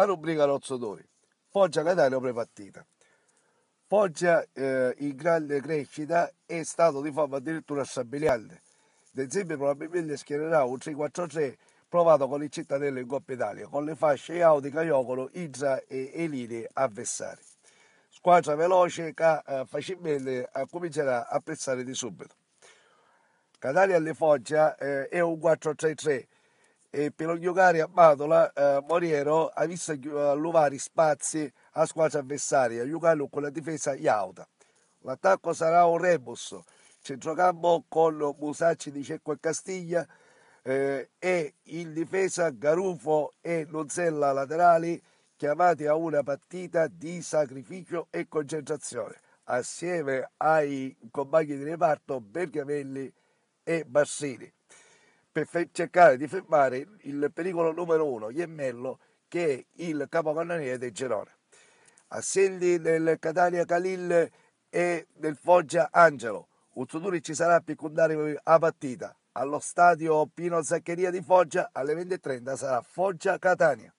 A rubrica Rozzodori, Foggia Catania prepartita. Foggia eh, in grande crescita è stato di forma addirittura strabiliante. De Zimbi probabilmente schiererà un 3-4-3 provato con il Cittadello in Coppa Italia, con le fasce Audi, Caiocolo, Izza e Elini avversari. Squadra veloce che eh, facilmente eh, comincerà a apprezzare di subito. Catania alle Foggia eh, è un 4-3-3 eh, per giocare a Matola eh, Moriero ha visto eh, allovare spazi a squadra avversaria, giocando con la difesa Iauta. L'attacco sarà un rebus, centrocampo con Musacci di Cecco e Castiglia eh, e in difesa Garufo e Nonzella laterali chiamati a una partita di sacrificio e concentrazione assieme ai compagni di reparto Bergamelli e Bassini per cercare di fermare il pericolo numero uno, Iemmello, che è il capocannoniere del Gerona. Assenti del Catania Calil e del Foggia Angelo. Uzzuduri ci sarà per condare la partita. Allo stadio Pino Zaccheria di Foggia alle 20.30 sarà Foggia Catania.